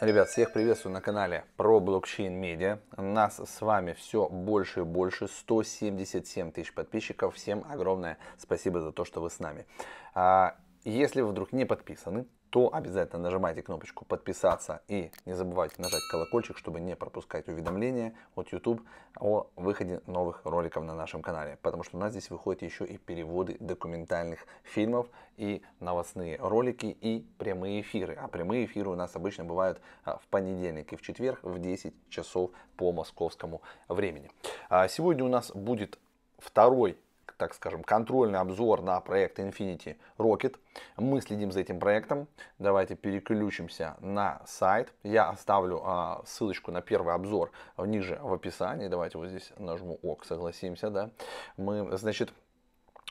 Ребят, всех приветствую на канале про блокчейн медиа. Нас с вами все больше и больше, 177 тысяч подписчиков. Всем огромное спасибо за то, что вы с нами. А, если вы вдруг не подписаны, то обязательно нажимайте кнопочку подписаться и не забывайте нажать колокольчик, чтобы не пропускать уведомления от YouTube о выходе новых роликов на нашем канале, потому что у нас здесь выходят еще и переводы документальных фильмов и новостные ролики и прямые эфиры. А прямые эфиры у нас обычно бывают а, в понедельник и в четверг в 10 часов по московскому времени. А сегодня у нас будет второй так скажем, контрольный обзор на проект Infinity Rocket. Мы следим за этим проектом. Давайте переключимся на сайт. Я оставлю а, ссылочку на первый обзор ниже в описании. Давайте вот здесь нажму ОК, согласимся, да. Мы, значит,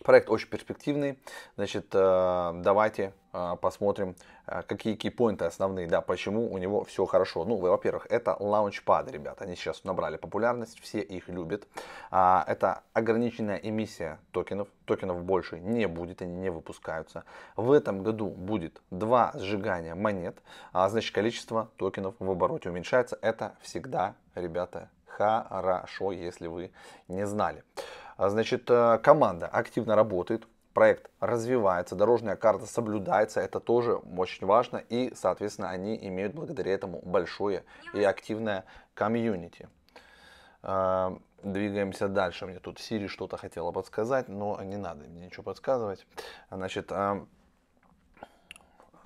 Проект очень перспективный. Значит, э, давайте э, посмотрим, э, какие кейпоинты основные, да, почему у него все хорошо. Ну, во-первых, это лаунчпады, ребята, они сейчас набрали популярность, все их любят. А, это ограниченная эмиссия токенов, токенов больше не будет, они не выпускаются. В этом году будет два сжигания монет, а значит, количество токенов в обороте уменьшается. Это всегда, ребята, хорошо, если вы не знали. А, значит, э, команда активно работает, проект развивается, дорожная карта соблюдается, это тоже очень важно, и, соответственно, они имеют благодаря этому большое и активное комьюнити. А, двигаемся дальше. Мне тут Сири что-то хотела подсказать, но не надо мне ничего подсказывать. Значит, а,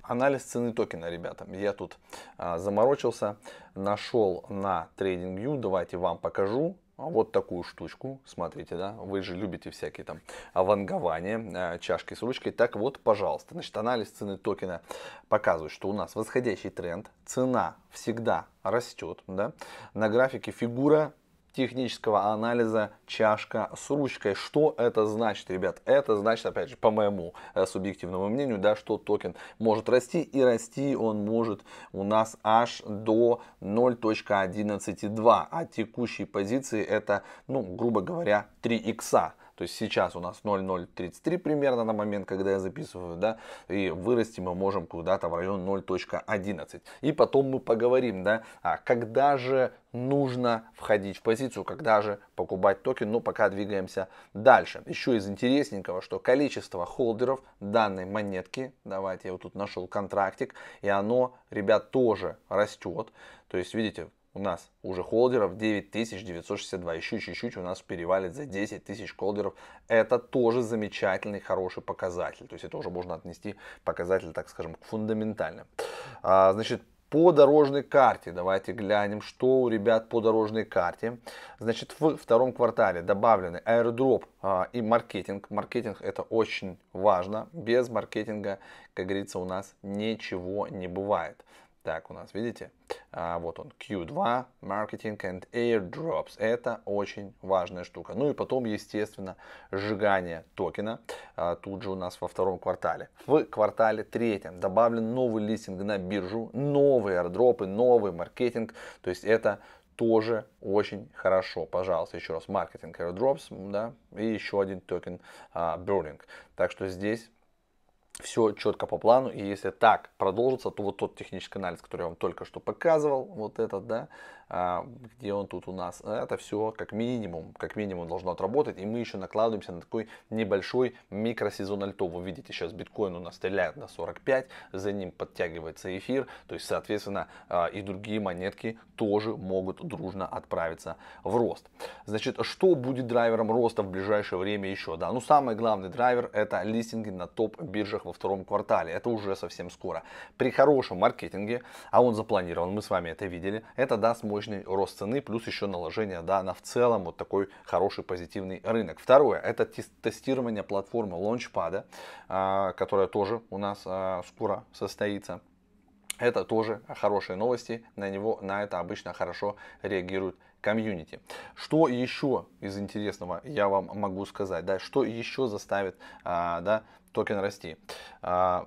анализ цены токена, ребята. Я тут заморочился, нашел на TradingView, давайте вам покажу. А вот такую штучку. Смотрите, да, вы же любите всякие там авангования, э, чашки с ручкой. Так вот, пожалуйста. Значит, анализ цены токена показывает, что у нас восходящий тренд, цена всегда растет, да. На графике фигура технического анализа чашка с ручкой. Что это значит, ребят? Это значит, опять же, по моему э, субъективному мнению, да, что токен может расти и расти он может у нас аж до 0.11.2, а текущие позиции это, ну, грубо говоря, 3 икса. То есть сейчас у нас 0,033 примерно на момент, когда я записываю, да, и вырасти мы можем куда-то в район 0.11. И потом мы поговорим, да, а когда же нужно входить в позицию, когда же покупать токен, но пока двигаемся дальше. Еще из интересненького, что количество холдеров данной монетки, давайте я вот тут нашел контрактик, и оно, ребят, тоже растет. То есть, видите, у нас уже холдеров 9962, еще чуть-чуть у нас перевалит за 10 тысяч холдеров. Это тоже замечательный, хороший показатель. То есть это уже можно отнести показатель, так скажем, к фундаментальным. А, значит, по дорожной карте. Давайте глянем, что у ребят по дорожной карте. Значит, в втором квартале добавлены аэродроп а, и маркетинг. Маркетинг это очень важно. Без маркетинга, как говорится, у нас ничего не бывает. Так, у нас, видите, а, вот он, Q2, Marketing and Airdrops. Это очень важная штука. Ну и потом, естественно, сжигание токена. А, тут же у нас во втором квартале. В квартале третьем добавлен новый листинг на биржу, новые аирдропы, новый маркетинг. То есть это тоже очень хорошо. Пожалуйста, еще раз, маркетинг airdrops, да, и еще один токен а, Burning. Так что здесь все четко по плану, и если так продолжится, то вот тот технический анализ, который я вам только что показывал, вот этот, да, а, где он тут у нас, это все как минимум, как минимум должно отработать, и мы еще накладываемся на такой небольшой микросезон альтов. Вы видите, сейчас биткоин у нас стреляет на 45, за ним подтягивается эфир, то есть, соответственно, а, и другие монетки тоже могут дружно отправиться в рост. Значит, что будет драйвером роста в ближайшее время еще, да? Ну, самый главный драйвер это листинги на топ-биржах во во втором квартале. Это уже совсем скоро. При хорошем маркетинге, а он запланирован, мы с вами это видели, это даст мощный рост цены, плюс еще наложение да, на в целом вот такой хороший позитивный рынок. Второе, это тестирование платформы Launchpad, а, которая тоже у нас а, скоро состоится. Это тоже хорошие новости, на него, на это обычно хорошо реагируют комьюнити. Что еще из интересного я вам могу сказать, да, что еще заставит, а, да, токен расти? А,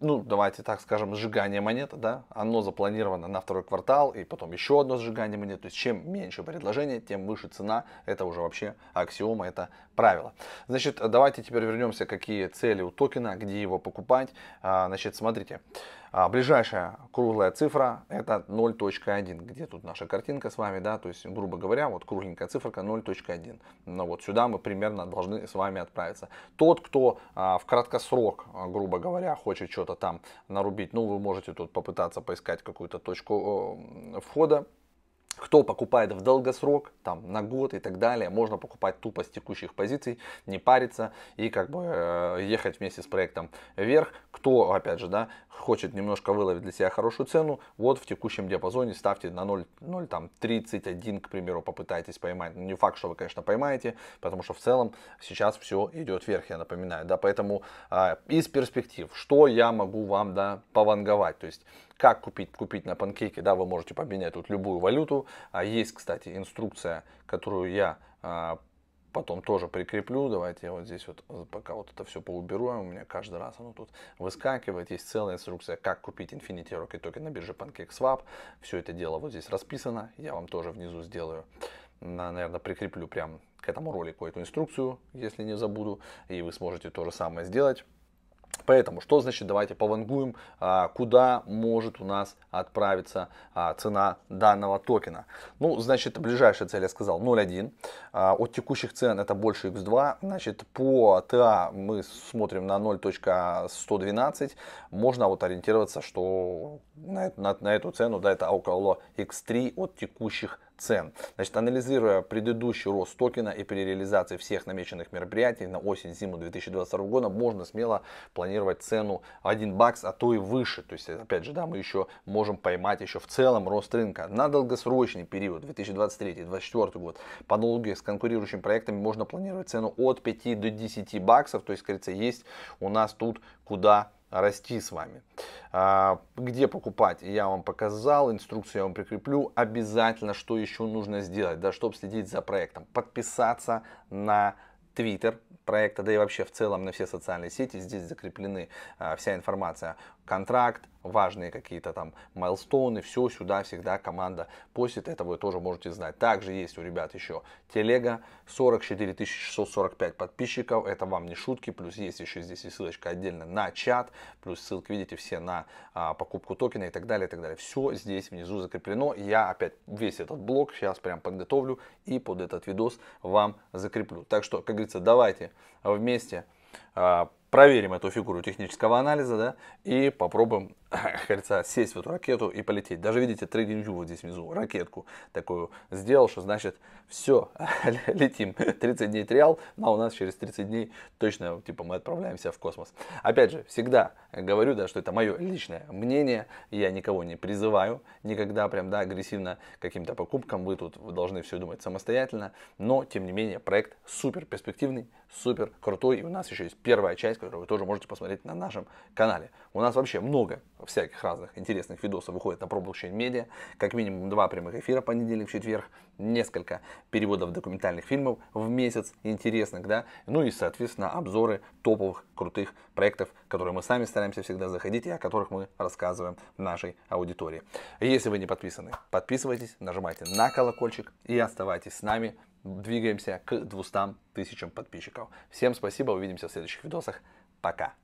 ну, давайте так скажем, сжигание монет, да, оно запланировано на второй квартал, и потом еще одно сжигание монет, то есть чем меньше предложение, тем выше цена, это уже вообще аксиома, это правило. Значит, давайте теперь вернемся, какие цели у токена, где его покупать, а, значит, смотрите, а, ближайшая круглая цифра это 0.1, где тут наша картинка с вами, да, то есть, грубо говоря, вот кругленькая циферка 0.1. Но ну, вот сюда мы примерно должны с вами отправиться. Тот, кто а, в краткосрок, а, грубо говоря, хочет что-то там нарубить, ну, вы можете тут попытаться поискать какую-то точку входа, кто покупает в долгосрок, там, на год и так далее, можно покупать тупо с текущих позиций, не париться и как бы э, ехать вместе с проектом вверх. Кто, опять же, да, хочет немножко выловить для себя хорошую цену, вот в текущем диапазоне ставьте на там 0,31, к примеру, попытайтесь поймать. Ну, не факт, что вы, конечно, поймаете, потому что в целом сейчас все идет вверх, я напоминаю. Да, поэтому э, из перспектив, что я могу вам да, пованговать, то есть как купить, купить на панкейке, да, вы можете поменять тут любую валюту. А есть, кстати, инструкция, которую я а, потом тоже прикреплю. Давайте я вот здесь вот э, пока вот это все поуберу. А у меня каждый раз оно тут выскакивает. Есть целая инструкция, как купить Infinity Rocket токен на бирже PancakeSwap. Все это дело вот здесь расписано. Я вам тоже внизу сделаю. Наверное, прикреплю прям к этому ролику эту инструкцию, если не забуду. И вы сможете то же самое сделать. Поэтому, что значит, давайте повангуем, а, куда может у нас отправиться а, цена данного токена. Ну, значит, ближайшая цель, я сказал, 0.1. А, от текущих цен это больше x2. Значит, по та мы смотрим на 0.112. Можно вот ориентироваться, что на, на, на эту цену, да, это около x3 от текущих цен. Значит, анализируя предыдущий рост токена и при реализации всех намеченных мероприятий на осень-зиму 2022 года, можно смело планировать цену 1 бакс, а то и выше. То есть, опять же, да, мы еще можем поймать еще в целом рост рынка. На долгосрочный период 2023-2024 год по аналогии с конкурирующими проектами можно планировать цену от 5 до 10 баксов. То есть, кажется, есть у нас тут куда расти с вами. А, где покупать, я вам показал, инструкцию я вам прикреплю. Обязательно, что еще нужно сделать, да, чтобы следить за проектом. Подписаться на Твиттер проекта, да и вообще в целом на все социальные сети. Здесь закреплены а, вся информация контракт, важные какие-то там майлстоуны, все сюда всегда команда постит, это вы тоже можете знать. Также есть у ребят еще телега, 44 645 подписчиков, это вам не шутки, плюс есть еще здесь и ссылочка отдельно на чат, плюс ссылки, видите, все на а, покупку токена и так далее, и так далее. Все здесь внизу закреплено, я опять весь этот блок сейчас прям подготовлю и под этот видос вам закреплю. Так что, как говорится, давайте вместе а, проверим эту фигуру технического анализа да, и попробуем как сесть в эту ракету и полететь. Даже видите, трейдинг вот здесь внизу, ракетку такую сделал, что значит все, летим. 30 дней триал, ну, а у нас через 30 дней точно, типа, мы отправляемся в космос. Опять же, всегда говорю, да, что это мое личное мнение, я никого не призываю, никогда прям, да, агрессивно каким-то покупкам, вы тут вы должны все думать самостоятельно, но, тем не менее, проект супер перспективный, супер крутой, и у нас еще есть первая часть, которую вы тоже можете посмотреть на нашем канале. У нас вообще много всяких разных интересных видосов выходит на ProBlockchain Media. Как минимум два прямых эфира понедельник, четверг, несколько переводов документальных фильмов в месяц интересных, да, ну и, соответственно, обзоры топовых крутых проектов, которые мы сами стараемся всегда заходить и о которых мы рассказываем нашей аудитории. Если вы не подписаны, подписывайтесь, нажимайте на колокольчик и оставайтесь с нами. Двигаемся к 200 тысячам подписчиков. Всем спасибо, увидимся в следующих видосах. Пока!